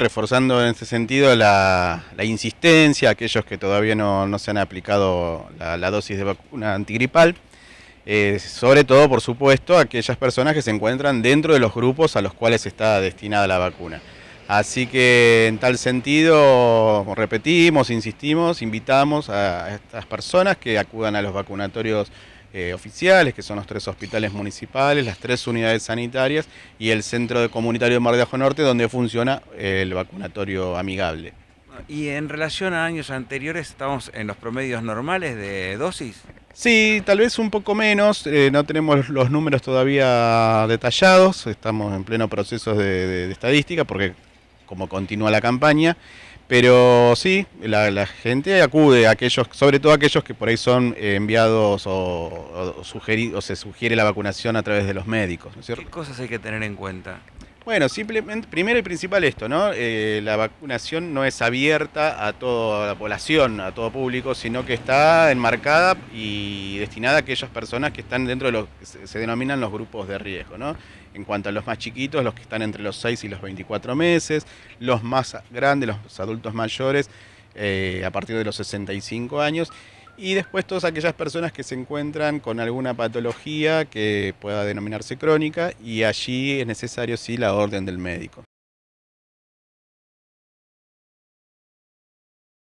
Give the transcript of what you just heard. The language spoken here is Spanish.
reforzando en ese sentido la, insistencia a aquellos que todavía no, se han aplicado la, dosis de vacuna antigripal, eh, sobre todo, por supuesto, aquellas personas que se encuentran dentro de los grupos a los cuales está destinada la vacuna. Así que en tal sentido, repetimos, insistimos, invitamos a estas personas que acudan a los vacunatorios eh, oficiales, que son los tres hospitales municipales, las tres unidades sanitarias y el centro comunitario de Mar de Ajo Norte, donde funciona eh, el vacunatorio amigable. ¿Y en relación a años anteriores estamos en los promedios normales de dosis? Sí, tal vez un poco menos, eh, no tenemos los números todavía detallados, estamos en pleno proceso de estadística porque como continúa la campaña. Pero sí, la, la, gente acude, a aquellos, sobre todo aquellos que por ahí son eh, enviados o, se sugiere la vacunación a través de los médicos. ¿Qué cosas hay que tener en cuenta? Bueno, simplemente, primero y principal esto, ¿no? Eh, la vacunación no es abierta a toda la población, a todo público, sino que está enmarcada y destinada a aquellas personas que están dentro de lo que se denominan los grupos de riesgo, ¿no? En cuanto a los más chiquitos, los que están entre los 6 y los 24 meses, los más grandes, los adultos mayores, eh, a partir de los 65 años y después todas aquellas personas que se encuentran con alguna patología que pueda denominarse crónica y allí es necesario sí la orden del médico.